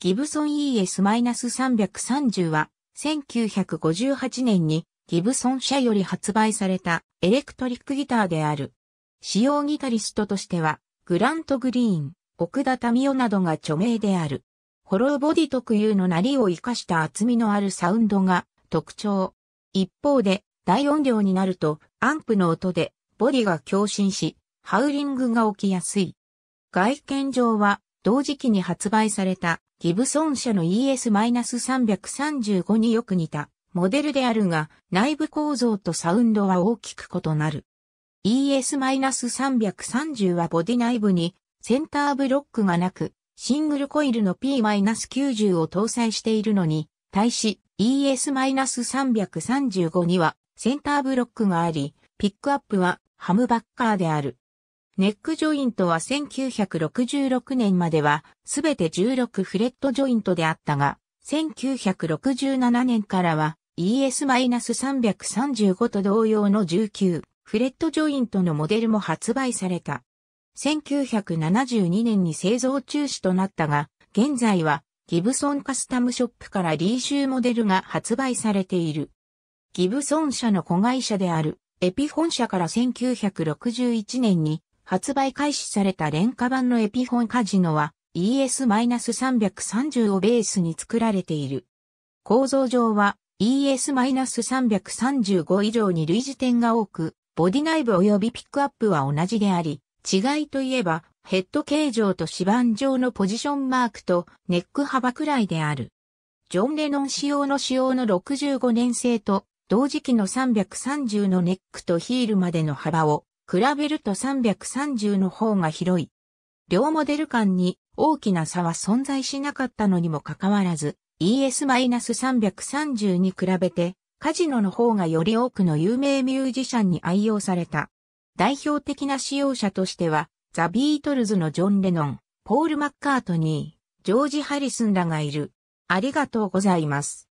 ギブソン ES-330 は、1958年にギブソン社より発売されたエレクトリックギターである。使用ギタリストとしては、グラント・グリーン、奥田民生などが著名である。ホローボディ特有のなりを生かした厚みのあるサウンドが特徴。一方で、大音量になると、アンプの音で、ボディが共振し、ハウリングが起きやすい。外見上は、同時期に発売されたギブソン社の ES-335 によく似たモデルであるが、内部構造とサウンドは大きく異なる。ES-330 はボディ内部にセンターブロックがなく、シングルコイルの P-90 を搭載しているのに、対し ES-335 にはセンターブロックがあり、ピックアップはハムバッカーである。ネックジョイントは1966年まではすべて16フレットジョイントであったが、1967年からは ES-335 と同様の19フレットジョイントのモデルも発売された。1972年に製造中止となったが、現在はギブソンカスタムショップからリーシューモデルが発売されている。ギブソン社の子会社であるエピ本社から1961年に発売開始された廉価版のエピフォンカジノは ES-330 をベースに作られている。構造上は ES-335 以上に類似点が多く、ボディ内部及びピックアップは同じであり、違いといえば、ヘッド形状と指板上のポジションマークとネック幅くらいである。ジョン・レノン仕様の仕様の65年製と、同時期の330のネックとヒールまでの幅を比べると330の方が広い。両モデル間に大きな差は存在しなかったのにもかかわらず、ES-330 に比べて、カジノの方がより多くの有名ミュージシャンに愛用された。代表的な使用者としては、ザ・ビートルズのジョン・レノン、ポール・マッカートニー、ジョージ・ハリスンらがいる。ありがとうございます。